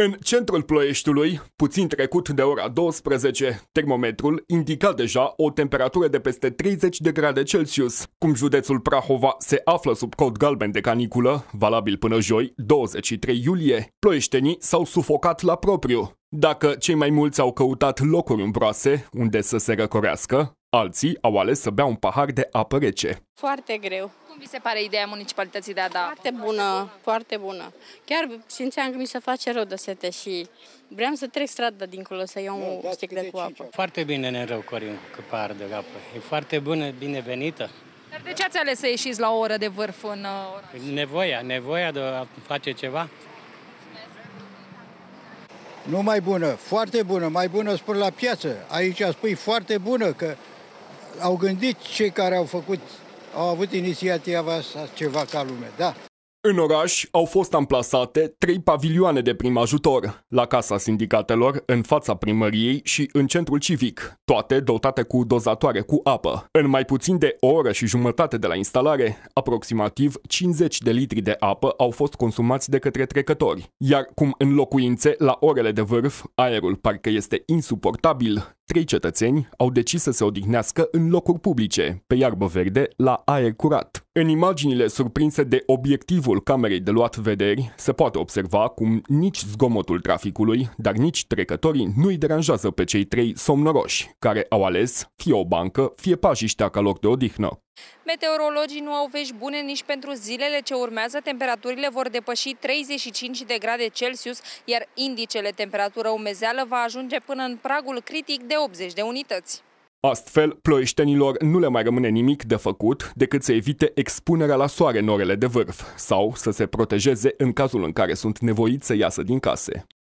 În centrul ploieștiului, puțin trecut de ora 12, termometrul indica deja o temperatură de peste 30 de grade Celsius. Cum județul Prahova se află sub cod galben de caniculă, valabil până joi, 23 iulie, ploieștenii s-au sufocat la propriu. Dacă cei mai mulți au căutat locuri umbroase unde să se răcorească, Alții au ales să bea un pahar de apă rece. Foarte greu. Cum vi se pare ideea municipalității de a da? Foarte bună, foarte bună. Chiar simțeam că mi se face rău de sete și vreau să trec strada dincolo să iau no, un sticlă cu apă. Foarte bine ne rău, Corin, cu pahar de apă. E foarte bună, binevenită. Dar de ce ați ales să ieșiți la o oră de vârf în uh, oraș? Păi, nevoia, nevoia de a face ceva. Nu mai bună, foarte bună, mai bună spun la piață. Aici spui foarte bună, că au gândit cei care au făcut, au avut inițiativa asta ceva ca lume, da. În oraș au fost amplasate trei pavilioane de prim ajutor, la Casa Sindicatelor, în fața primăriei și în centrul civic, toate dotate cu dozatoare cu apă. În mai puțin de o oră și jumătate de la instalare, aproximativ 50 de litri de apă au fost consumați de către trecători. Iar cum în locuințe, la orele de vârf, aerul parcă este insuportabil, trei cetățeni au decis să se odihnească în locuri publice, pe iarbă verde, la aer curat. În imaginile surprinse de obiectivul camerei de luat vederi, se poate observa cum nici zgomotul traficului, dar nici trecătorii nu-i deranjează pe cei trei somnoroși, care au ales fie o bancă, fie pajiștea ca loc de odihnă. Meteorologii nu au vești bune nici pentru zilele ce urmează. Temperaturile vor depăși 35 de grade Celsius, iar indicele temperatură umezeală va ajunge până în pragul critic de 80 de unități. Astfel, ploieștenilor nu le mai rămâne nimic de făcut decât să evite expunerea la soare în orele de vârf sau să se protejeze în cazul în care sunt nevoiți să iasă din case.